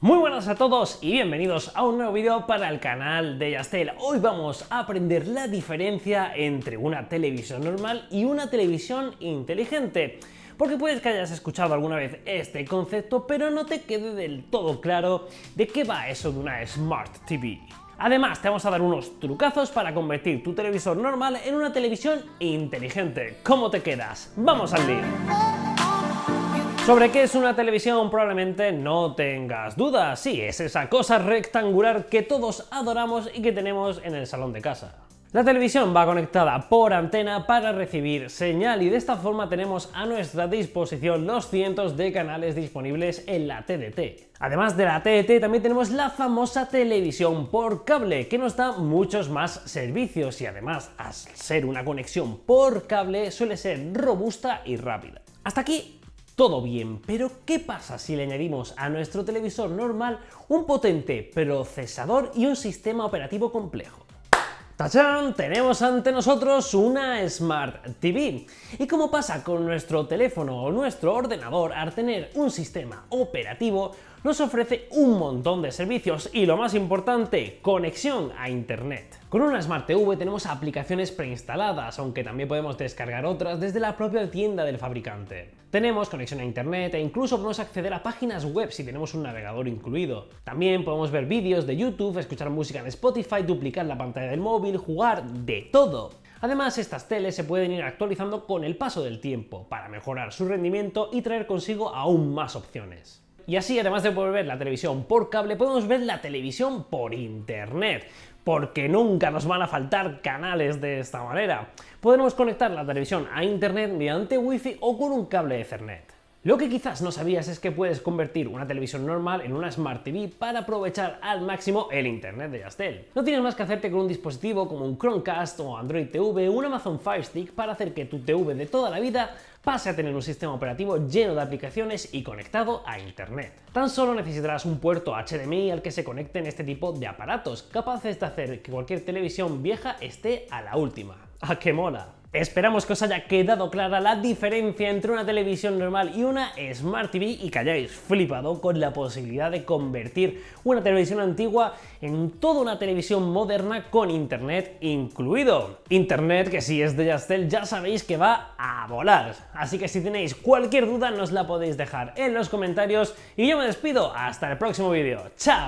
Muy buenas a todos y bienvenidos a un nuevo vídeo para el canal de Yastel. Hoy vamos a aprender la diferencia entre una televisión normal y una televisión inteligente. Porque puedes que hayas escuchado alguna vez este concepto, pero no te quede del todo claro de qué va eso de una Smart TV. Además, te vamos a dar unos trucazos para convertir tu televisor normal en una televisión inteligente. ¿Cómo te quedas? ¡Vamos al día. Sobre qué es una televisión probablemente no tengas dudas. Sí, es esa cosa rectangular que todos adoramos y que tenemos en el salón de casa. La televisión va conectada por antena para recibir señal y de esta forma tenemos a nuestra disposición los cientos de canales disponibles en la TDT. Además de la TDT también tenemos la famosa televisión por cable que nos da muchos más servicios y además al ser una conexión por cable suele ser robusta y rápida. Hasta aquí todo bien, pero ¿qué pasa si le añadimos a nuestro televisor normal un potente procesador y un sistema operativo complejo? ¡Tachán! Tenemos ante nosotros una Smart TV. Y como pasa con nuestro teléfono o nuestro ordenador, al tener un sistema operativo, nos ofrece un montón de servicios y lo más importante, conexión a Internet. Con una Smart TV tenemos aplicaciones preinstaladas, aunque también podemos descargar otras desde la propia tienda del fabricante. Tenemos conexión a internet e incluso podemos acceder a páginas web si tenemos un navegador incluido. También podemos ver vídeos de YouTube, escuchar música en Spotify, duplicar la pantalla del móvil, jugar, de todo. Además, estas teles se pueden ir actualizando con el paso del tiempo, para mejorar su rendimiento y traer consigo aún más opciones. Y así, además de poder ver la televisión por cable, podemos ver la televisión por internet porque nunca nos van a faltar canales de esta manera. Podemos conectar la televisión a internet mediante wifi o con un cable Ethernet. Lo que quizás no sabías es que puedes convertir una televisión normal en una Smart TV para aprovechar al máximo el Internet de Yastel. No tienes más que hacerte con un dispositivo como un Chromecast o Android TV, o un Amazon Fire Stick para hacer que tu TV de toda la vida pase a tener un sistema operativo lleno de aplicaciones y conectado a Internet. Tan solo necesitarás un puerto HDMI al que se conecten este tipo de aparatos, capaces de hacer que cualquier televisión vieja esté a la última. ¡A ¡Ah, qué mola! Esperamos que os haya quedado clara la diferencia entre una televisión normal y una Smart TV y que hayáis flipado con la posibilidad de convertir una televisión antigua en toda una televisión moderna con Internet incluido. Internet que si es de Yastel ya sabéis que va a volar. Así que si tenéis cualquier duda nos la podéis dejar en los comentarios y yo me despido. Hasta el próximo vídeo. ¡Chao!